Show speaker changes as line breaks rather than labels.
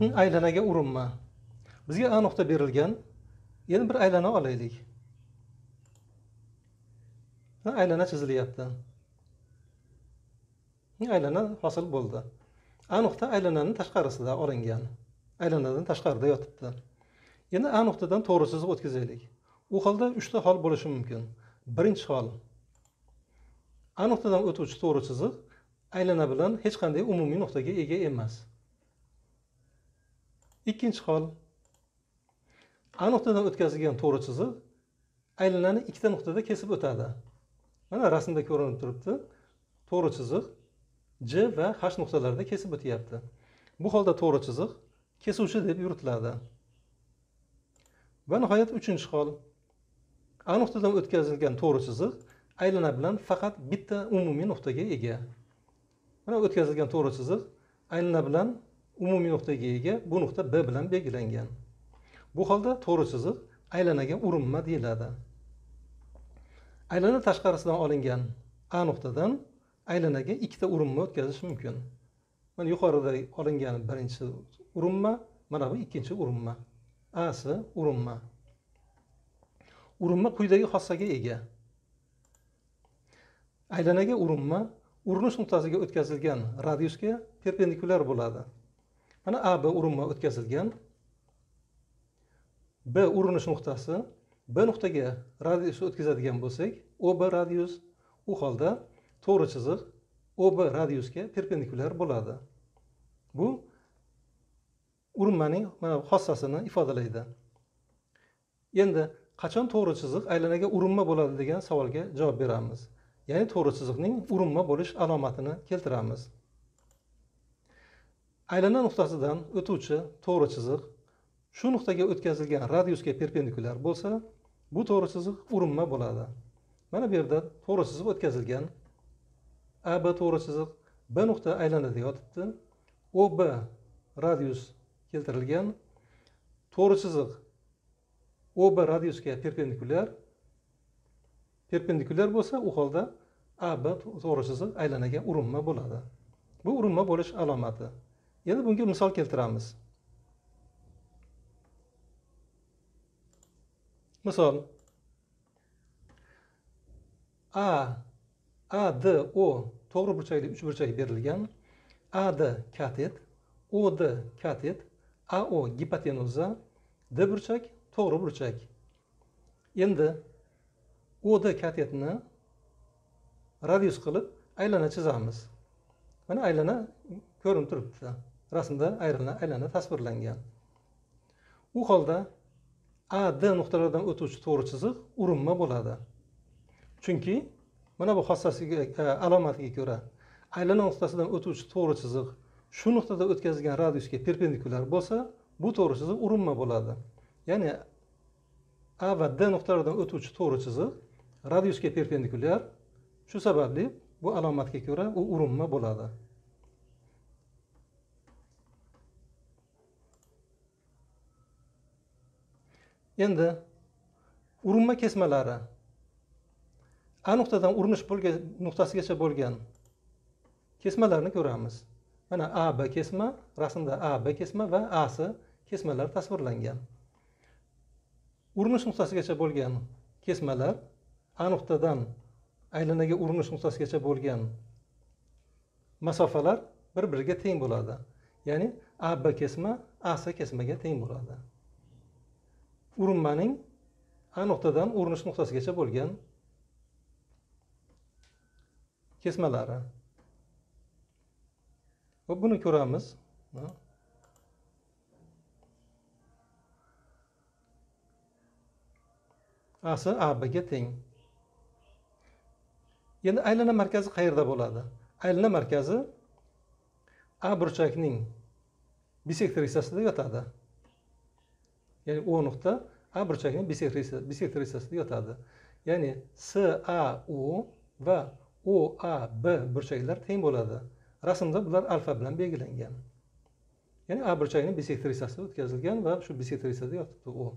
aylanaga urinma bizga a nuqta berilgan endi bir aylana olaylik aylana chizilyapti aylana hosil bo'ldi a nuqta aylanani tashqarisida olingan aylanadan tashqarida yotibdi endi a nuqtadan to'g'ri sызib o'tkazaylik u holda uchta hol bo'lishi mumkin birinchi hol a nuqtadan o'tuvchi to'g'ri chiziq aylana bilan hech qanday umumiy nuqtaga ega emas ikkinchi hol a nuqtadan o'tkazilgan to'g'ri chiziq aylanani ikkita nuqtada kesib o'tadi mana rasmda ko'rinib turibdi to'g'ri chiziq j va h nuqtalarida kesib o'tyapti bu holda to'g'ri chiziq kesuvchi deb yuritiladi va nihoyat uchinchi hol a nuqtadan o'tkazilgan to'g'ri chiziq aylana bilan faqat bitta umumiy nuqtaga ega mana o'tkazilgan to'g'ri chiziq aylana bilan umumiy nuqtaga ega bu nuqta b bilan belgilangan bu holda to'g'ri chiziq aylanaga urinma deyiladi aylana tashqarisidan olingan a nuqtadan aylanaga ikkita urinma o'tkazish mumkin mana yuqorida olingan birinchi urinma mana bu ikkinchi urinma asi urinma urinma quyidagi xossaga ega aylanaga urinma urinish nuqtasiga o'tkazilgan radiusga perpendikulyar bo'ladi mana a b urinma o'tkazilgan b urinish nuqtasi b nuqtaga radius o'tkazadigan bo'lsak o b radius u holda to'g'ri chiziq o b radiusga perpendikulyar bo'ladi bu urinmaning mana xossasini ifodalaydi endi qachon to'g'ri chiziq aylanaga urinma bo'ladi degan savolga javob beramiz ya'ni to'g'ri chiziqning urinma bo'lish alomatini keltiramiz aylana nuqtasidan o'tuvchi to'g'ri chiziq shu nuqtaga o'tkazilgan radiusga perpendikulyar bo'lsa bu to'g'ri chiziq urinma bo'ladi mana bu yerda to'g'ri chiziq o'tkazilgan ab to'g'ri chiziq b nuqta aylanada yotibdi ob radius keltirilgan to'g'ri chiziq ob radiusga perpendikulyar perpendikulyar bo'lsa u holda ab to'g'ri chiziq aylanaga urinma bo'ladi bu urinma bo'lish alomati endi bunga misol keltiramiz misol a a d o to'g'ri burchakli uch burchak berilgan a d katet o d katet a o gipotenuza d burchak to'g'ri burchak endi o d katetni radius qilib aylana chizamiz mana aylana ko'rinib turibdi rasmda aylana tasvirlangan u holda a d nuqtalaridan o'tuvchi to'g'ri chiziq urinma bo'ladi chunki mana bu hossasiga e, alomatiga ko'ra aylana nuqtasidan o'tuvchi to'g'ri chiziq shu nuqtada o'tkazilgan radiusga perpendikular bo'lsa bu to'g'ri chiziq urinma bo'ladi ya'ni a va d nuqtalaridan o'tuvchi to'g'ri chiziq radiusga perpendikular shu sababli bu alomatga ko'ra u urinma bo'ladi endi urinma kesmalari a nuqtadan urinish bo'lgan nuqtasigacha bo'lgan kesmalarni ko'ramiz mana a b kesma rasmda a b kesma va a kesmalar tasvirlangan urinish nuqtasigacha bo'lgan kesmalar a nuqtadan aylanaga urinish nuqtasigacha bo'lgan masofalar bir biriga teng bo'ladi ya'ni a b kesma AC kesmaga teng bo'ladi urinmaning a nuqtadan urinish nuqtasigacha bo'lgan kesmalari va buni ko'ramiz asi abga teng endi aylana markazi qayerda bo'ladi aylana markazi a burchakning bisektrissasida yotadi ya'ni u nuqta a burchagini bisektrisasida yotadi ya'ni a u va o a b burchaklar teng bo'ladi rasmda bular alfa bilan belgilangan ya'ni a burchagini bisektrisasida o'tkazilgan va shu bisektrisada yotibdi u